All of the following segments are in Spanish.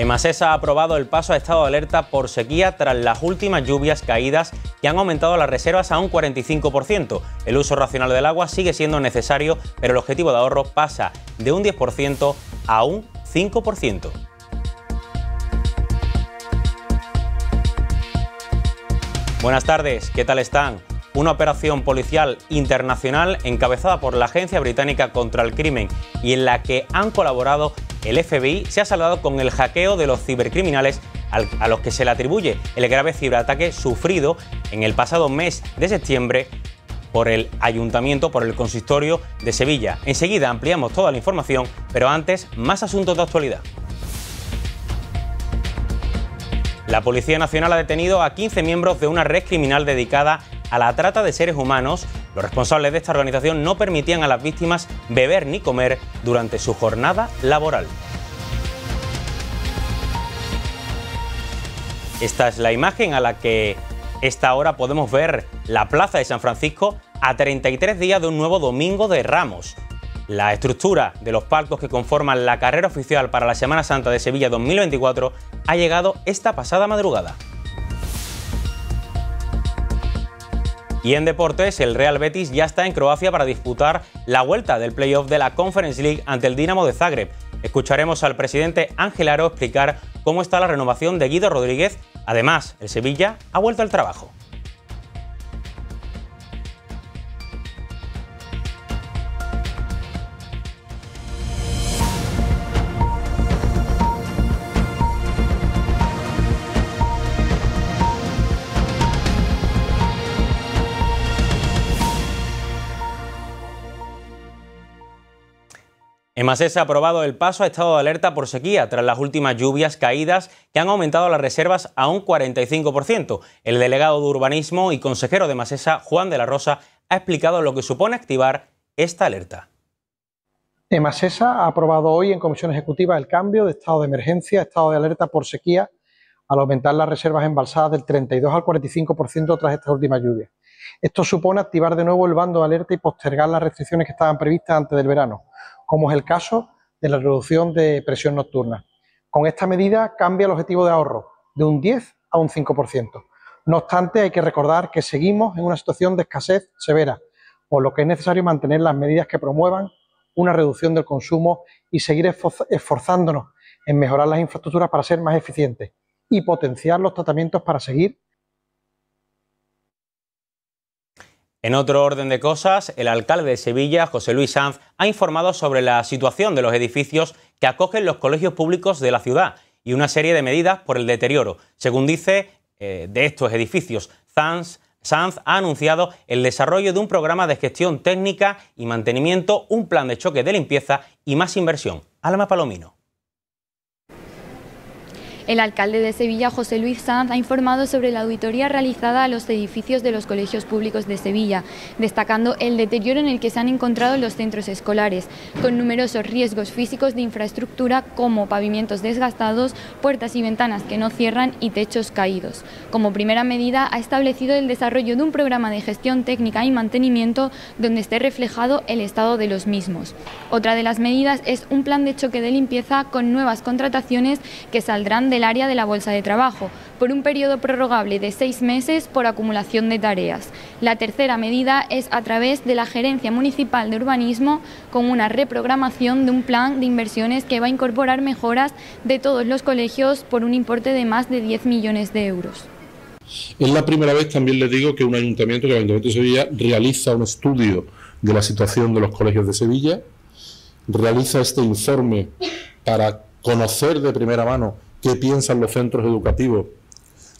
EMASESA ha aprobado el paso a estado de alerta por sequía tras las últimas lluvias caídas que han aumentado las reservas a un 45%. El uso racional del agua sigue siendo necesario, pero el objetivo de ahorro pasa de un 10% a un 5%. Buenas tardes, ¿qué tal están? una operación policial internacional encabezada por la Agencia Británica contra el Crimen y en la que han colaborado el FBI, se ha salvado con el hackeo de los cibercriminales a los que se le atribuye el grave ciberataque sufrido en el pasado mes de septiembre por el ayuntamiento, por el consistorio de Sevilla. Enseguida ampliamos toda la información, pero antes más asuntos de actualidad. La Policía Nacional ha detenido a 15 miembros de una red criminal dedicada a la trata de seres humanos, los responsables de esta organización no permitían a las víctimas beber ni comer durante su jornada laboral. Esta es la imagen a la que esta hora podemos ver la Plaza de San Francisco a 33 días de un nuevo Domingo de Ramos. La estructura de los palcos que conforman la carrera oficial para la Semana Santa de Sevilla 2024 ha llegado esta pasada madrugada. Y en deportes, el Real Betis ya está en Croacia para disputar la vuelta del playoff de la Conference League ante el Dinamo de Zagreb. Escucharemos al presidente Ángel Aro explicar cómo está la renovación de Guido Rodríguez. Además, el Sevilla ha vuelto al trabajo. Emasesa ha aprobado el paso a estado de alerta por sequía tras las últimas lluvias caídas que han aumentado las reservas a un 45%. El delegado de urbanismo y consejero de Emasesa, Juan de la Rosa, ha explicado lo que supone activar esta alerta. EMASESA ha aprobado hoy en Comisión Ejecutiva el cambio de estado de emergencia a estado de alerta por sequía al aumentar las reservas embalsadas del 32 al 45% tras estas últimas lluvias. Esto supone activar de nuevo el bando de alerta y postergar las restricciones que estaban previstas antes del verano como es el caso de la reducción de presión nocturna. Con esta medida cambia el objetivo de ahorro de un 10 a un 5%. No obstante, hay que recordar que seguimos en una situación de escasez severa, por lo que es necesario mantener las medidas que promuevan una reducción del consumo y seguir esforzándonos en mejorar las infraestructuras para ser más eficientes y potenciar los tratamientos para seguir En otro orden de cosas, el alcalde de Sevilla, José Luis Sanz, ha informado sobre la situación de los edificios que acogen los colegios públicos de la ciudad y una serie de medidas por el deterioro. Según dice, eh, de estos edificios, Sanz, Sanz ha anunciado el desarrollo de un programa de gestión técnica y mantenimiento, un plan de choque de limpieza y más inversión. Alma Palomino. El alcalde de Sevilla, José Luis Sanz, ha informado sobre la auditoría realizada a los edificios de los colegios públicos de Sevilla, destacando el deterioro en el que se han encontrado los centros escolares, con numerosos riesgos físicos de infraestructura como pavimentos desgastados, puertas y ventanas que no cierran y techos caídos. Como primera medida, ha establecido el desarrollo de un programa de gestión técnica y mantenimiento donde esté reflejado el estado de los mismos. Otra de las medidas es un plan de choque de limpieza con nuevas contrataciones que saldrán del área de la bolsa de trabajo, por un periodo prorrogable de seis meses por acumulación de tareas. La tercera medida es a través de la Gerencia Municipal de Urbanismo con una reprogramación de un plan de inversiones que va a incorporar mejoras de todos los colegios por un importe de más de 10 millones de euros. Es la primera vez, también les digo, que un ayuntamiento, que el Ayuntamiento de Sevilla, realiza un estudio de la situación de los colegios de Sevilla, realiza este informe para conocer de primera mano ¿Qué piensan los centros educativos,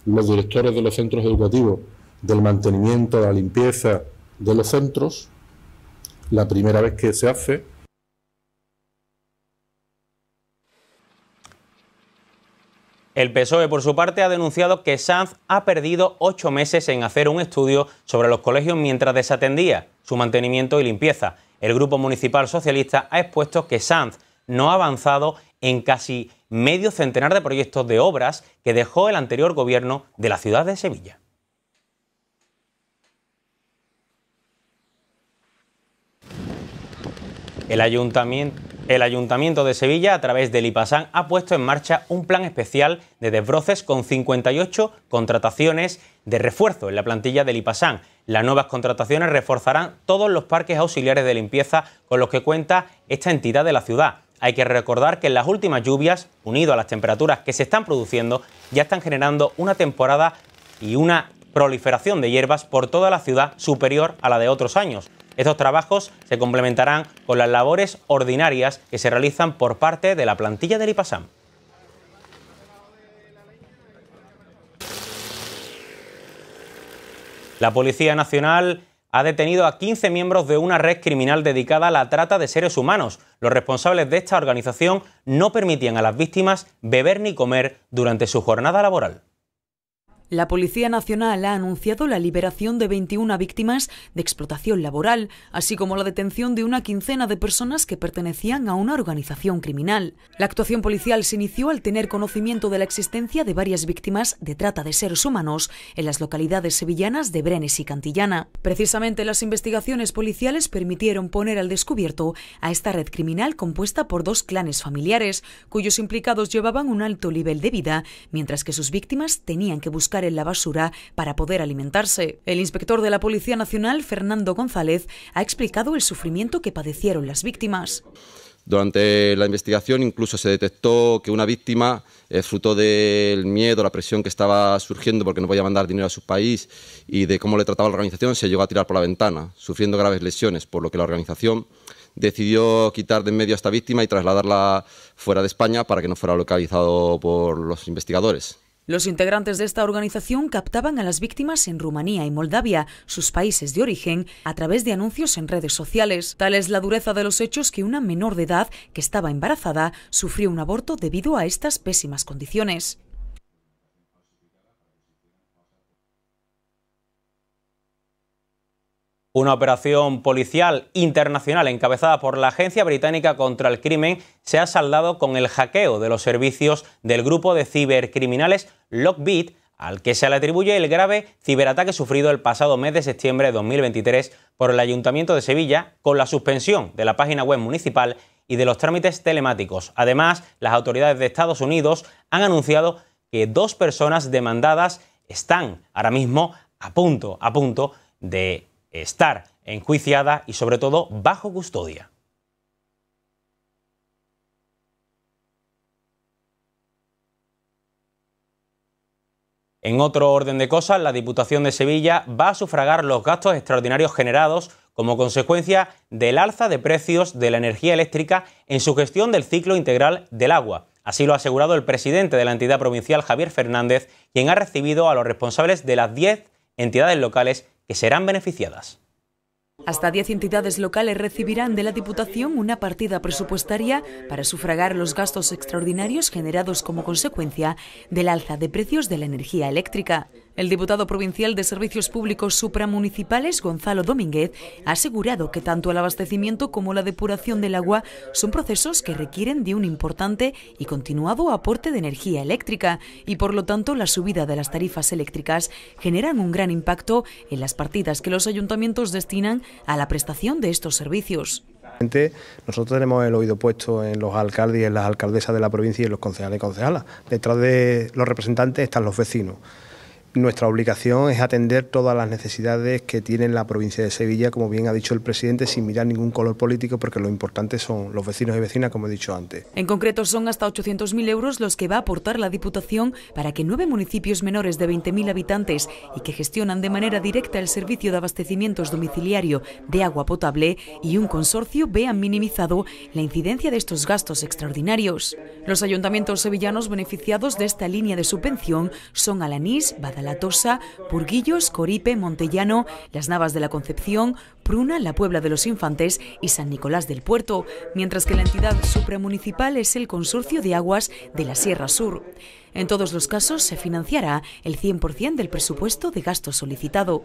los directores de los centros educativos, del mantenimiento, de la limpieza de los centros? La primera vez que se hace, El PSOE, por su parte, ha denunciado que Sanz ha perdido ocho meses en hacer un estudio sobre los colegios mientras desatendía su mantenimiento y limpieza. El Grupo Municipal Socialista ha expuesto que Sanz no ha avanzado en casi medio centenar de proyectos de obras que dejó el anterior gobierno de la ciudad de Sevilla. El ayuntamiento, de Sevilla, a través del IPASAN, ha puesto en marcha un plan especial de desbroces con 58 contrataciones de refuerzo en la plantilla del IPASAN. Las nuevas contrataciones reforzarán todos los parques auxiliares de limpieza con los que cuenta esta entidad de la ciudad. Hay que recordar que las últimas lluvias, unido a las temperaturas que se están produciendo, ya están generando una temporada y una proliferación de hierbas por toda la ciudad superior a la de otros años. Estos trabajos se complementarán con las labores ordinarias que se realizan por parte de la plantilla del IPASAM. La Policía Nacional ha detenido a 15 miembros de una red criminal dedicada a la trata de seres humanos. Los responsables de esta organización no permitían a las víctimas beber ni comer durante su jornada laboral. La Policía Nacional ha anunciado la liberación de 21 víctimas de explotación laboral, así como la detención de una quincena de personas que pertenecían a una organización criminal. La actuación policial se inició al tener conocimiento de la existencia de varias víctimas de trata de seres humanos en las localidades sevillanas de Brenes y Cantillana. Precisamente las investigaciones policiales permitieron poner al descubierto a esta red criminal compuesta por dos clanes familiares, cuyos implicados llevaban un alto nivel de vida, mientras que sus víctimas tenían que buscar en la basura para poder alimentarse. El inspector de la Policía Nacional, Fernando González, ha explicado el sufrimiento que padecieron las víctimas. Durante la investigación incluso se detectó que una víctima, fruto del miedo, la presión que estaba surgiendo porque no podía mandar dinero a su país y de cómo le trataba la organización, se llegó a tirar por la ventana, sufriendo graves lesiones, por lo que la organización decidió quitar de en medio a esta víctima y trasladarla fuera de España para que no fuera localizado por los investigadores. Los integrantes de esta organización captaban a las víctimas en Rumanía y Moldavia, sus países de origen, a través de anuncios en redes sociales. Tal es la dureza de los hechos que una menor de edad, que estaba embarazada, sufrió un aborto debido a estas pésimas condiciones. Una operación policial internacional encabezada por la Agencia Británica contra el Crimen se ha saldado con el hackeo de los servicios del grupo de cibercriminales Lockbit, al que se le atribuye el grave ciberataque sufrido el pasado mes de septiembre de 2023 por el Ayuntamiento de Sevilla, con la suspensión de la página web municipal y de los trámites telemáticos. Además, las autoridades de Estados Unidos han anunciado que dos personas demandadas están ahora mismo a punto, a punto de estar enjuiciada y sobre todo bajo custodia. En otro orden de cosas, la Diputación de Sevilla va a sufragar los gastos extraordinarios generados como consecuencia del alza de precios de la energía eléctrica en su gestión del ciclo integral del agua. Así lo ha asegurado el presidente de la entidad provincial, Javier Fernández, quien ha recibido a los responsables de las 10 entidades locales que serán beneficiadas. Hasta 10 entidades locales recibirán de la Diputación una partida presupuestaria para sufragar los gastos extraordinarios generados como consecuencia del alza de precios de la energía eléctrica. El diputado provincial de Servicios Públicos Supramunicipales, Gonzalo Domínguez, ha asegurado que tanto el abastecimiento como la depuración del agua son procesos que requieren de un importante y continuado aporte de energía eléctrica y, por lo tanto, la subida de las tarifas eléctricas generan un gran impacto en las partidas que los ayuntamientos destinan a la prestación de estos servicios. Nosotros tenemos el oído puesto en los alcaldes y en las alcaldesas de la provincia y en los concejales y concejalas. Detrás de los representantes están los vecinos. Nuestra obligación es atender todas las necesidades que tiene la provincia de Sevilla, como bien ha dicho el presidente, sin mirar ningún color político, porque lo importante son los vecinos y vecinas, como he dicho antes. En concreto, son hasta 800.000 euros los que va a aportar la Diputación para que nueve municipios menores de 20.000 habitantes y que gestionan de manera directa el servicio de abastecimientos domiciliario de agua potable y un consorcio vean minimizado la incidencia de estos gastos extraordinarios. Los ayuntamientos sevillanos beneficiados de esta línea de subvención son Alanís, Badajoz. La Tosa, Purguillos, Coripe, Montellano, Las Navas de la Concepción, Pruna, la Puebla de los Infantes y San Nicolás del Puerto, mientras que la entidad supramunicipal es el Consorcio de Aguas de la Sierra Sur. En todos los casos se financiará el 100% del presupuesto de gasto solicitado.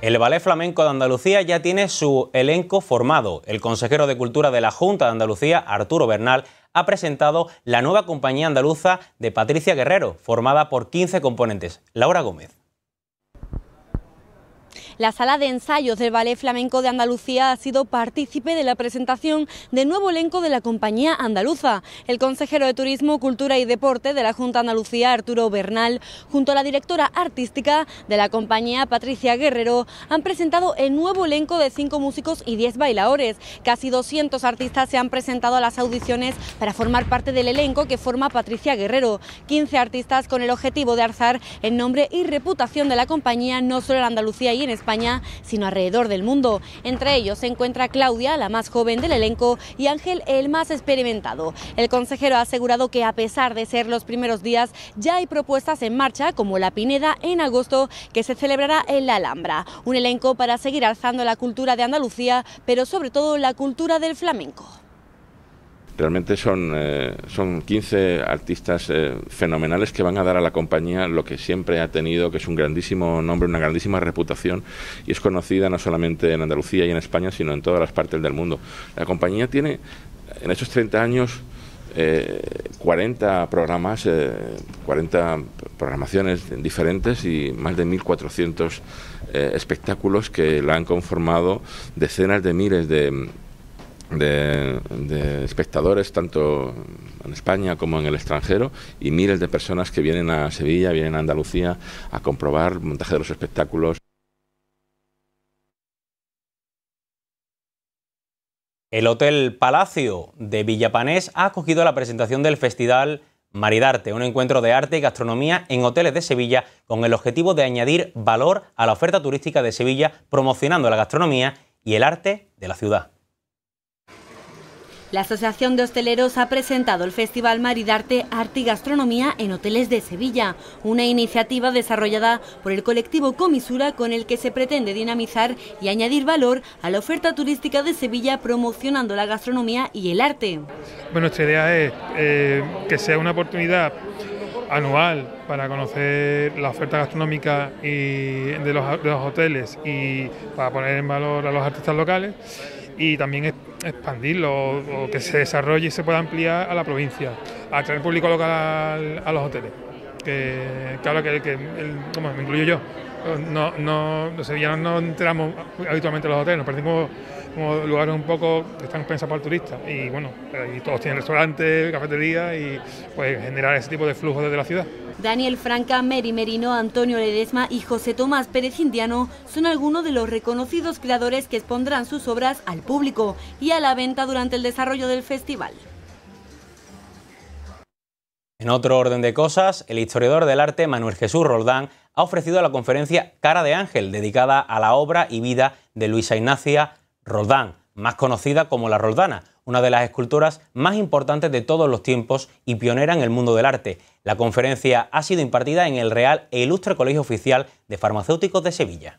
El Ballet Flamenco de Andalucía ya tiene su elenco formado. El consejero de Cultura de la Junta de Andalucía, Arturo Bernal, ha presentado la nueva compañía andaluza de Patricia Guerrero, formada por 15 componentes. Laura Gómez. La sala de ensayos del Ballet Flamenco de Andalucía ha sido partícipe de la presentación del nuevo elenco de la compañía andaluza. El consejero de Turismo, Cultura y Deporte de la Junta Andalucía, Arturo Bernal, junto a la directora artística de la compañía, Patricia Guerrero, han presentado el nuevo elenco de cinco músicos y diez bailadores. Casi 200 artistas se han presentado a las audiciones para formar parte del elenco que forma Patricia Guerrero. 15 artistas con el objetivo de alzar el nombre y reputación de la compañía no solo en Andalucía y en España, sino alrededor del mundo. Entre ellos se encuentra Claudia, la más joven del elenco, y Ángel, el más experimentado. El consejero ha asegurado que a pesar de ser los primeros días, ya hay propuestas en marcha, como la Pineda en agosto, que se celebrará en la Alhambra. Un elenco para seguir alzando la cultura de Andalucía, pero sobre todo la cultura del flamenco realmente son, eh, son 15 artistas eh, fenomenales que van a dar a la compañía lo que siempre ha tenido, que es un grandísimo nombre, una grandísima reputación y es conocida no solamente en Andalucía y en España, sino en todas las partes del mundo. La compañía tiene en estos 30 años 40 eh, programas, 40 programaciones diferentes y más de 1.400 espectáculos que la han conformado decenas de miles de de, espectadores, tanto en España como en el extranjero, y miles de personas que vienen a Sevilla, vienen a Andalucía a comprobar el montaje de los espectáculos. El Hotel Palacio de Villapanés ha acogido la presentación del festival Maridarte, un encuentro de arte y gastronomía en hoteles de Sevilla con el objetivo de añadir valor a la oferta turística de Sevilla, promocionando la gastronomía y el arte de la ciudad. La Asociación de Hosteleros ha presentado el Festival Maridarte Arte y Gastronomía en Hoteles de Sevilla, una iniciativa desarrollada por el colectivo Comisura con el que se pretende dinamizar y añadir valor a la oferta turística de Sevilla promocionando la gastronomía y el arte. Bueno, nuestra idea es eh, que sea una oportunidad anual para conocer la oferta gastronómica y de, los, los hoteles y para poner en valor a los artistas locales y también expandirlo o, que se desarrolle y se pueda ampliar a la provincia, a traer público local a, los hoteles. Que, claro que, como me incluyo yo, no, no, los sevillanos no entramos habitualmente a los hoteles, nos parecen como, lugares un poco que están pensados para el turista. Y bueno, y todos tienen restaurantes, cafeterías y pues generar ese tipo de flujo desde la ciudad. Daniel Franca, Mary Merino, Antonio Ledesma y José Tomás Pérez Indiano son algunos de los reconocidos creadores que expondrán sus obras al público y a la venta durante el desarrollo del festival. En otro orden de cosas, el historiador del arte Manuel Jesús Roldán ha ofrecido la conferencia Cara de Ángel, dedicada a la obra y vida de Luisa Ignacia Roldán más conocida como la Roldana, una de las esculturas más importantes de todos los tiempos y pionera en el mundo del arte. La conferencia ha sido impartida en el Real e Ilustre Colegio Oficial de Farmacéuticos de Sevilla.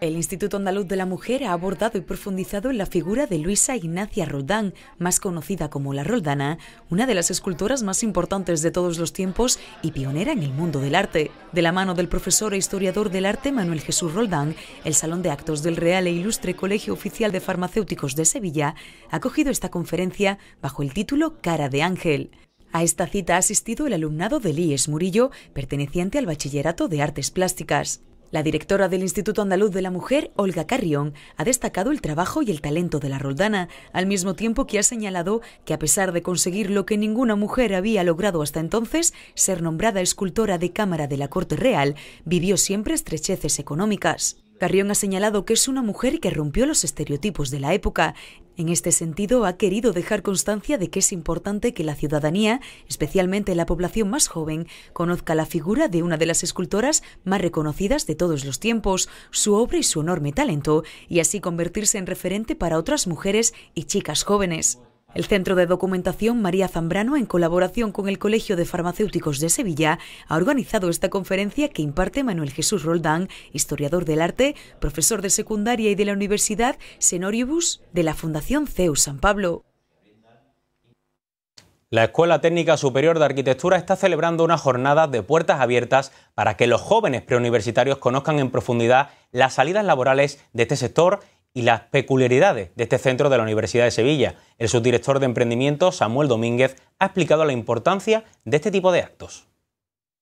El Instituto Andaluz de la Mujer ha abordado y profundizado en la figura de Luisa Ignacia Roldán, más conocida como la Roldana, una de las escultoras más importantes de todos los tiempos y pionera en el mundo del arte. De la mano del profesor e historiador del arte Manuel Jesús Roldán, el Salón de Actos del Real e Ilustre Colegio Oficial de Farmacéuticos de Sevilla ha cogido esta conferencia bajo el título Cara de Ángel. A esta cita ha asistido el alumnado de Líes Murillo, perteneciente al Bachillerato de Artes Plásticas. La directora del Instituto Andaluz de la Mujer, Olga Carrión, ha destacado el trabajo y el talento de la Roldana, al mismo tiempo que ha señalado que a pesar de conseguir lo que ninguna mujer había logrado hasta entonces, ser nombrada escultora de cámara de la Corte Real, vivió siempre estrecheces económicas. Carrión ha señalado que es una mujer que rompió los estereotipos de la época. En este sentido, ha querido dejar constancia de que es importante que la ciudadanía, especialmente la población más joven, conozca la figura de una de las escultoras más reconocidas de todos los tiempos, su obra y su enorme talento, y así convertirse en referente para otras mujeres y chicas jóvenes. El Centro de Documentación María Zambrano, en colaboración con el Colegio de Farmacéuticos de Sevilla, ha organizado esta conferencia que imparte Manuel Jesús Roldán, historiador del arte, profesor de secundaria y de la Universidad senoribus de la Fundación CEU San Pablo. La Escuela Técnica Superior de Arquitectura está celebrando una jornada de puertas abiertas para que los jóvenes preuniversitarios conozcan en profundidad las salidas laborales de este sector y las peculiaridades de este centro de la Universidad de Sevilla. El subdirector de emprendimiento, Samuel Domínguez, ha explicado la importancia de este tipo de actos.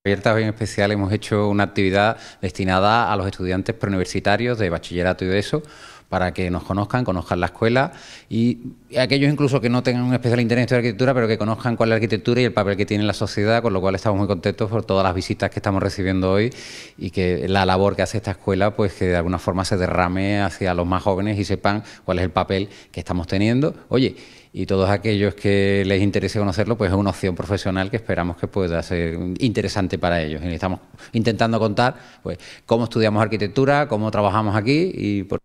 Abiertas hoy en especial hemos hecho una actividad destinada a los estudiantes preuniversitarios de bachillerato y de eso para que nos conozcan, conozcan la escuela y aquellos incluso que no tengan un especial interés en arquitectura, pero que conozcan cuál es la arquitectura y el papel que tiene la sociedad, con lo cual estamos muy contentos por todas las visitas que estamos recibiendo hoy y que la labor que hace esta escuela, pues que de alguna forma se derrame hacia los más jóvenes y sepan cuál es el papel que estamos teniendo. Oye, y todos aquellos que les interese conocerlo, pues es una opción profesional que esperamos que pueda ser interesante para ellos. Y estamos intentando contar pues, cómo estudiamos arquitectura, cómo trabajamos aquí y por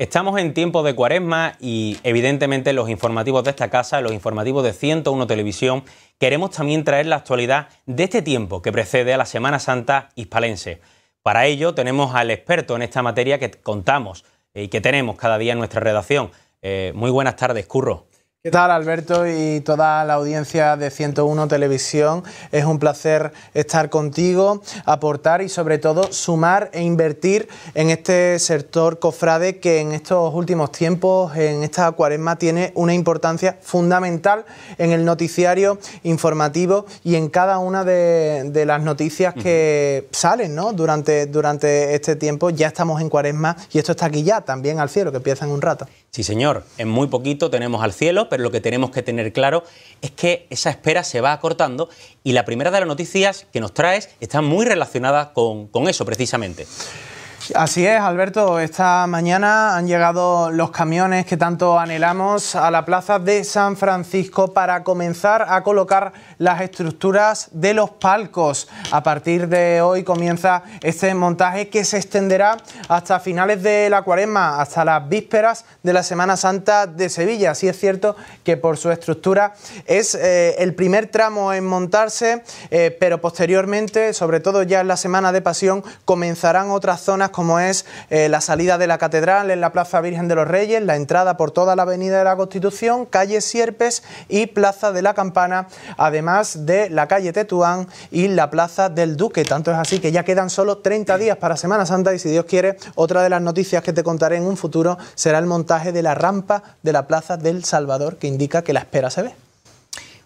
Estamos en tiempo de cuaresma y evidentemente los informativos de esta casa, los informativos de 101 Televisión, queremos también traer la actualidad de este tiempo que precede a la Semana Santa hispalense. Para ello tenemos al experto en esta materia que contamos eh, y que tenemos cada día en nuestra redacción. Eh, muy buenas tardes, Curro. ¿Qué tal Alberto y toda la audiencia de 101 Televisión? Es un placer estar contigo, aportar y sobre todo sumar e invertir en este sector cofrade que en estos últimos tiempos, en esta cuaresma, tiene una importancia fundamental en el noticiario informativo y en cada una de, las noticias que salen ¿no? durante, durante este tiempo. Ya estamos en cuaresma y esto está aquí ya, también al cielo, que empieza en un rato. Sí, señor, en muy poquito tenemos al cielo, pero lo que tenemos que tener claro es que esa espera se va acortando y la primera de las noticias que nos traes está muy relacionada con, con eso precisamente. Así es, Alberto. Esta mañana han llegado los camiones que tanto anhelamos a la plaza de San Francisco para comenzar a colocar las estructuras de los palcos. A partir de hoy comienza este montaje que se extenderá hasta finales de la cuaresma, hasta las vísperas de la Semana Santa de Sevilla. Sí es cierto que por su estructura es eh, el primer tramo en montarse, eh, pero posteriormente, sobre todo ya en la Semana de Pasión, comenzarán otras zonas como es eh, la salida de la catedral en la Plaza Virgen de los Reyes, la entrada por toda la Avenida de la Constitución, calle Sierpes y Plaza de la Campana, además de la calle Tetuán y la Plaza del Duque. Tanto es así que ya quedan solo 30 días para Semana Santa y si Dios quiere, otra de las noticias que te contaré en un futuro será el montaje de la rampa de la Plaza del Salvador que indica que la espera se ve.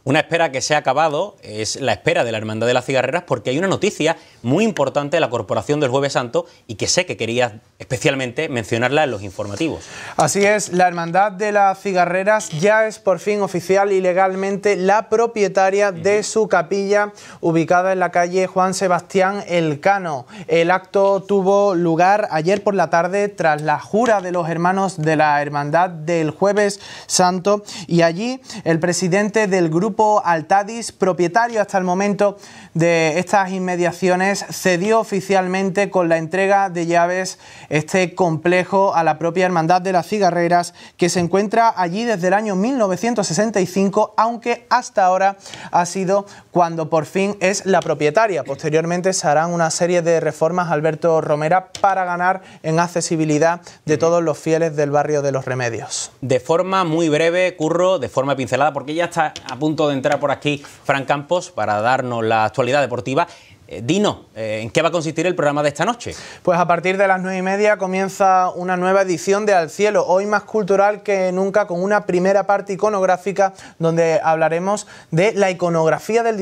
Una espera que se ha acabado es la espera de la Hermandad de las Cigarreras porque hay una noticia muy importante de la Corporación del Jueves Santo y que sé que quería especialmente mencionarla en los informativos. Así es, la Hermandad de las Cigarreras ya es por fin oficial y legalmente la propietaria de su capilla ubicada en la calle Juan Sebastián Elcano. El acto tuvo lugar ayer por la tarde tras la jura de los hermanos de la Hermandad del Jueves Santo y allí el presidente del grupo grupo Altadis, propietario hasta el momento de estas inmediaciones, cedió oficialmente con la entrega de llaves este complejo a la propia Hermandad de las Cigarreras, que se encuentra allí desde el año 1965, aunque hasta ahora ha sido cuando por fin es la propietaria. Posteriormente se harán una serie de reformas Alberto Romera para ganar en accesibilidad de todos los fieles del barrio de los Remedios. De forma muy breve, Curro, de forma pincelada, porque ya está a punto de entrar por aquí Fran Campos para darnos la actualidad deportiva eh, Dino, eh, ¿en qué va a consistir el programa de esta noche? Pues a partir de las nueve y media comienza una nueva edición de Al Cielo, hoy más cultural que nunca, con una primera parte iconográfica donde hablaremos de la iconografía del,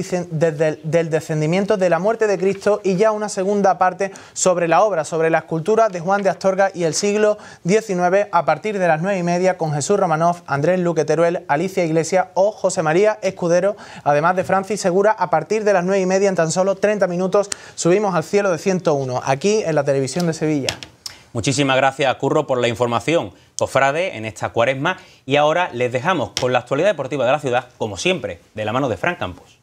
descendimiento de la muerte de Cristo y ya una segunda parte sobre la obra, sobre la escultura de Juan de Astorga y el siglo XIX a partir de las nueve y media con Jesús Romanov, Andrés Luque Teruel, Alicia Iglesia o José María Escudero, además de Francis Segura a partir de las nueve y media en tan solo 30 minutos minutos subimos al cielo de 101, aquí en la televisión de Sevilla. Muchísimas gracias, Curro, por la información, cofrade, en esta cuaresma. Y ahora les dejamos con la actualidad deportiva de la ciudad, como siempre, de la mano de Frank Campos.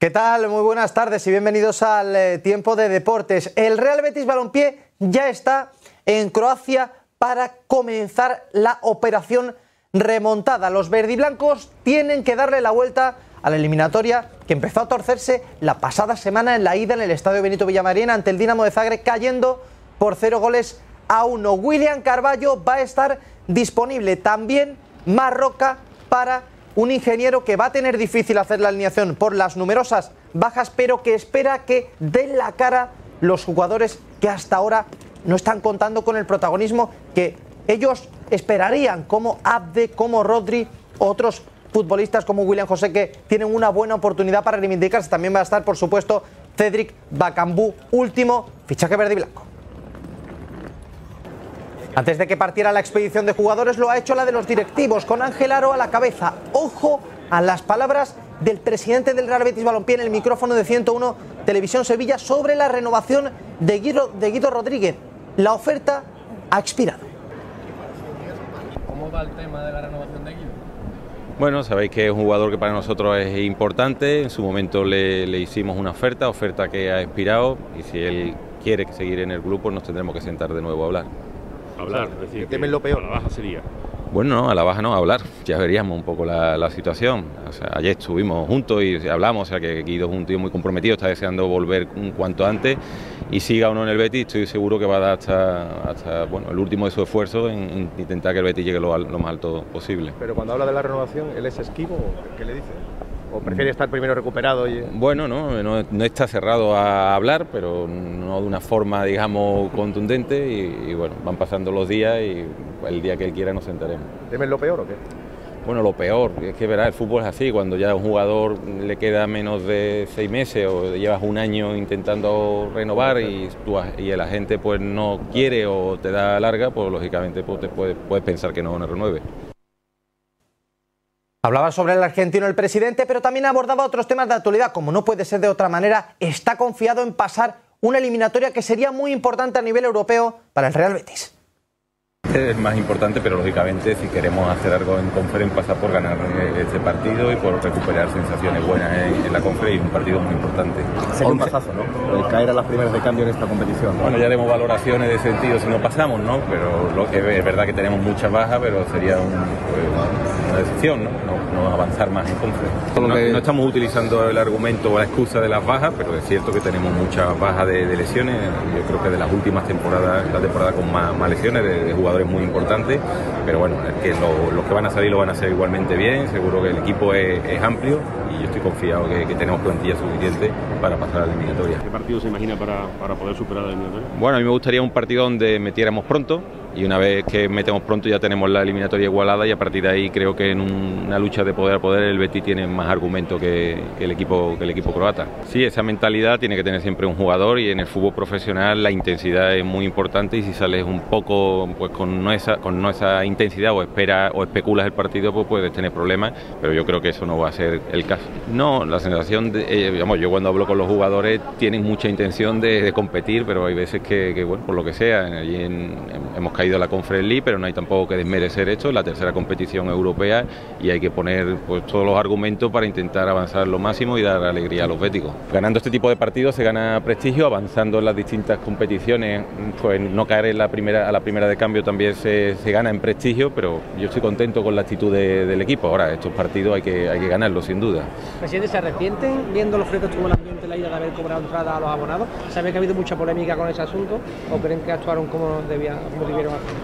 ¿Qué tal? Muy buenas tardes y bienvenidos al eh, tiempo de deportes. El Real Betis Balompié ya está en Croacia para comenzar la operación remontada. Los verdiblancos tienen que darle la vuelta a la eliminatoria que empezó a torcerse la pasada semana en la ida en el Estadio Benito Villamarín ante el Dinamo de Zagreb, cayendo por cero goles a uno. William Carballo va a estar disponible también Marroca para un ingeniero que va a tener difícil hacer la alineación por las numerosas bajas, pero que espera que den la cara los jugadores que hasta ahora no están contando con el protagonismo que ellos esperarían como Abde, como Rodri, otros futbolistas como William José que tienen una buena oportunidad para reivindicarse. También va a estar, por supuesto, Cedric Bacambú, último fichaje verde y blanco. Antes de que partiera la expedición de jugadores, lo ha hecho la de los directivos, con Ángel Aro a la cabeza. Ojo a las palabras del presidente del Real Betis Balompié en el micrófono de 101 Televisión Sevilla sobre la renovación de Guido Rodríguez. La oferta ha expirado va el tema de la renovación de Bueno, sabéis que es un jugador que para nosotros es importante. En su momento le, hicimos una oferta, oferta que ha expirado. Y si él quiere seguir en el grupo, nos tendremos que sentar de nuevo a hablar. Hablar, es decir, que temen lo peor. La baja sería. Bueno, a la baja no, hablar. Ya veríamos un poco la, situación. O sea, ayer estuvimos juntos y hablamos, o sea que Guido es un tío muy comprometido, está deseando volver cuanto antes y siga uno en el Betis, estoy seguro que va a dar hasta, hasta bueno, el último de su esfuerzo en, intentar que el Betis llegue lo, más alto posible. Pero cuando habla de la renovación, ¿él es esquivo? ¿Qué le dice? ¿O prefiere mm. estar primero recuperado? Y... Bueno, no, no, está cerrado a hablar, pero no de una forma, digamos, contundente. y bueno, van pasando los días y el día que él quiera nos sentaremos. ¿Temes lo peor o qué? Bueno, lo peor, es que verá, el fútbol es así, cuando ya a un jugador le queda menos de seis meses o llevas un año intentando renovar y, tú, y el agente pues no quiere o te da larga, pues lógicamente pues, puedes, pensar que no, no renueve. Hablaba sobre el argentino el presidente, pero también abordaba otros temas de actualidad, como no puede ser de otra manera, está confiado en pasar una eliminatoria que sería muy importante a nivel europeo para el Real Betis. Es más importante, pero lógicamente si queremos hacer algo en Conference pasa por ganar eh, este partido y por recuperar sensaciones buenas en, la Conference y un partido muy importante. Sería un pasazo, ¿no? caer a las primeras de cambio en esta competición. Bueno, ya haremos valoraciones de sentido si no pasamos, ¿no? Pero lo que es verdad que tenemos muchas bajas, pero sería pues, una decisión, ¿no? ¿no? avanzar más en Conference. No, estamos utilizando el argumento o la excusa de las bajas, pero es cierto que tenemos muchas bajas de, lesiones. Yo creo que de las últimas temporadas, la temporada con más, lesiones de, de jugadores es muy importante pero bueno, es que los que van a salir lo van a hacer igualmente bien, seguro que el equipo es, amplio y yo estoy confiado que, tenemos plantilla suficiente para pasar a la eliminatoria. ¿Qué partido se imagina para, para poder superar la eliminatoria? Bueno, a mí me gustaría un partido donde metiéramos pronto, y una vez que metemos pronto ya tenemos la eliminatoria igualada y a partir de ahí creo que en una lucha de poder a poder el Betis tiene más argumento que, el equipo el equipo croata. Sí, esa mentalidad tiene que tener siempre un jugador y en el fútbol profesional la intensidad es muy importante y si sales un poco pues con no esa con no intensidad o esperas o especulas el partido pues puedes tener problemas, pero yo creo que eso no va a ser el caso. No, la sensación digamos, eh, yo cuando hablo con los jugadores tienen mucha intención de, competir, pero hay veces que, bueno, por lo que sea, en, hemos caído ha a la Conference pero no hay tampoco que desmerecer esto, es la tercera competición europea y hay que poner pues, todos los argumentos para intentar avanzar lo máximo y dar alegría a los béticos. Ganando este tipo de partidos se gana prestigio, avanzando en las distintas competiciones, pues no caer en la primera, a la primera de cambio también se, gana en prestigio, pero yo estoy contento con la actitud del equipo. Ahora, estos partidos hay que, hay que ganarlos sin duda. ¿se arrepienten viendo los frescos como tuvo ambiente la ida de haber cobrado entrada a los abonados? Saben que ha habido mucha polémica con ese asunto o creen que actuaron como, debían? como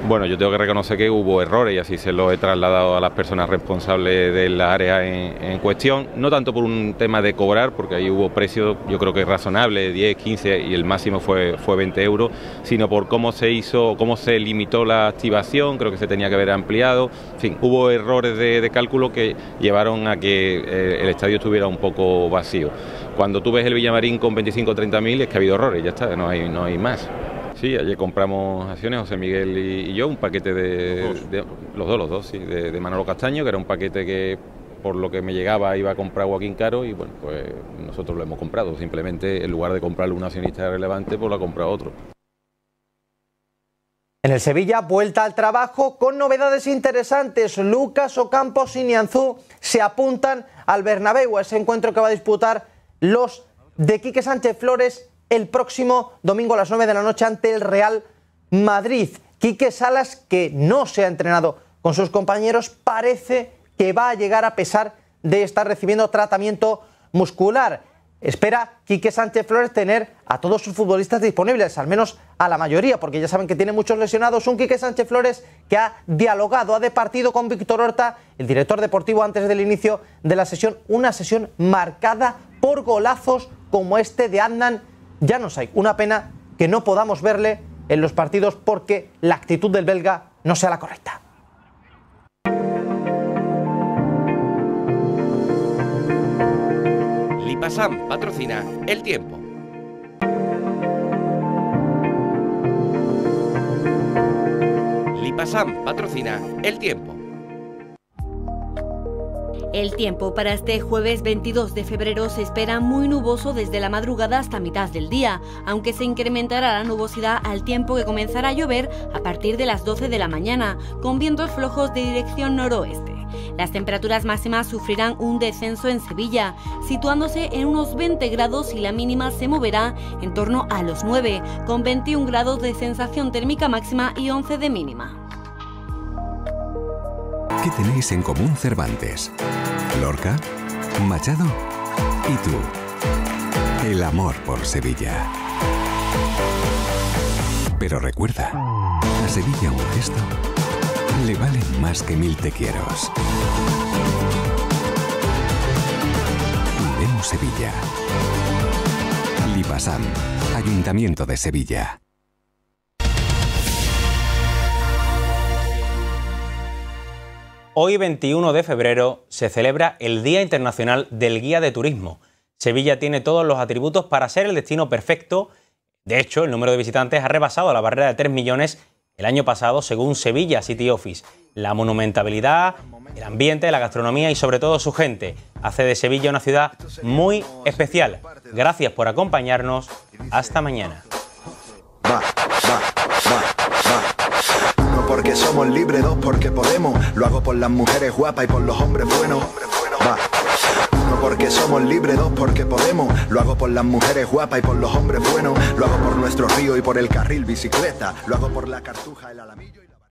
bueno, yo tengo que reconocer que hubo errores y así se lo he trasladado a las personas responsables de la área en, cuestión, no tanto por un tema de cobrar, porque ahí hubo precios yo creo que razonables, 10, 15 y el máximo fue, fue 20 euros, sino por cómo se hizo, cómo se limitó la activación, creo que se tenía que haber ampliado, en fin, hubo errores de, cálculo que llevaron a que eh, el estadio estuviera un poco vacío. Cuando tú ves el Villamarín con 25 o 30 mil es que ha habido errores, ya está, no hay más. Sí, ayer compramos acciones, José Miguel y, yo, un paquete de los dos. los dos, de, Manolo Castaño, que era un paquete que por lo que me llegaba iba a comprar Joaquín Caro y bueno, pues nosotros lo hemos comprado. Simplemente en lugar de comprarle una accionista relevante, pues lo ha comprado otro. En el Sevilla, vuelta al trabajo con novedades interesantes. Lucas Ocampos y Nianzú se apuntan al Bernabéu, ese encuentro que va a disputar los de Quique Sánchez Flores el próximo domingo a las 9 de la noche ante el Real Madrid. Quique Salas, que no se ha entrenado con sus compañeros, parece que va a llegar a pesar de estar recibiendo tratamiento muscular. Espera Quique Sánchez Flores tener a todos sus futbolistas disponibles, al menos a la mayoría, porque ya saben que tiene muchos lesionados. Un Quique Sánchez Flores que ha dialogado, ha departido con Víctor Horta, el director deportivo, antes del inicio de la sesión. Una sesión marcada por golazos como este de Adnan ya nos hay. Una pena que no podamos verle en los partidos porque la actitud del belga no sea la correcta. Lipasam patrocina El Tiempo. Lipasam patrocina El Tiempo. El tiempo para este jueves 22 de febrero se espera muy nuboso desde la madrugada hasta mitad del día, aunque se incrementará la nubosidad al tiempo que comenzará a llover a partir de las 12 de la mañana, con vientos flojos de dirección noroeste. Las temperaturas máximas sufrirán un descenso en Sevilla, situándose en unos 20 grados y la mínima se moverá en torno a los 9, con 21 grados de sensación térmica máxima y 11 de mínima. ¿Qué tenéis en común Cervantes? Lorca, Machado y tú. El amor por Sevilla. Pero recuerda, a Sevilla un gesto le valen más que mil te quieros. Vemos Sevilla. Lipasam, Ayuntamiento de Sevilla. Hoy 21 de febrero se celebra el Día Internacional del Guía de Turismo. Sevilla tiene todos los atributos para ser el destino perfecto. De hecho, el número de visitantes ha rebasado la barrera de 3 millones el año pasado según Sevilla City Office. La monumentabilidad, el ambiente, la gastronomía y sobre todo su gente hace de Sevilla una ciudad muy especial. Gracias por acompañarnos. Hasta mañana porque somos libres, dos porque podemos. Lo hago por las mujeres guapas y por los hombres buenos. Va. Uno porque somos libres, dos porque podemos. Lo hago por las mujeres guapas y por los hombres buenos. Lo hago por nuestro río y por el carril bicicleta. Lo hago por la cartuja, el alamillo.